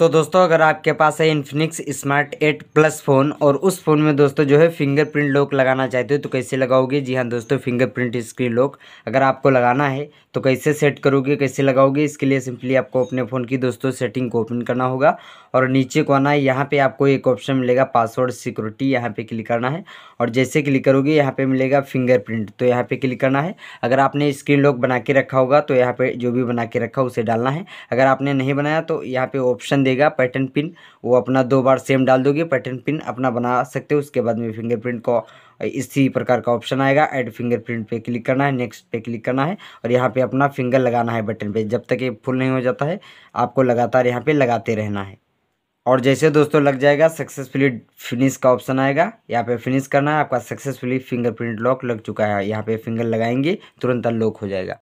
तो दोस्तों अगर आपके पास है इन्फिनिक्स स्मार्ट 8 प्लस फ़ोन और उस फ़ोन में दोस्तों जो है फिंगरप्रिंट लॉक लगाना चाहते हो तो कैसे लगाओगे जी हाँ दोस्तों फिंगरप्रिंट स्क्रीन लॉक अगर आपको लगाना है तो कैसे सेट करोगे कैसे लगाओगे इसके लिए सिंपली आपको अपने फ़ोन की दोस्तों सेटिंग को ओपन करना होगा और नीचे को आना है यहाँ पर आपको एक ऑप्शन मिलेगा पासवर्ड सिक्योरिटी यहाँ पर क्लिक करना है और जैसे क्लिक करोगे यहाँ पर मिलेगा फिंगरप्रिंट तो यहाँ पर क्लिक करना है अगर आपने स्क्रीन लॉक बना के रखा होगा तो यहाँ पर जो भी बना के रखा उसे डालना है अगर आपने नहीं बनाया तो यहाँ पर ऑप्शन देगा पैटर्न पिन वो अपना दो बार सेम डाल दोगे पैटर्न पिन अपना बना सकते हो उसके बाद में फिंगरप्रिंट को इसी प्रकार का ऑप्शन आएगा ऐड फिंगरप्रिंट पे क्लिक करना है नेक्स्ट पे क्लिक करना है और यहाँ पे अपना फिंगर लगाना है बटन पे जब तक ये फुल नहीं हो जाता है आपको लगातार यहाँ पे लगाते रहना है और जैसे दोस्तों लग जाएगा सक्सेसफुली फिनिश का ऑप्शन आएगा यहाँ पे फिनिश करना है आपका सक्सेसफुली फिंगरप्रिंट लॉक लग चुका है यहाँ पे फिंगर लगाएंगे तुरंत लॉक हो जाएगा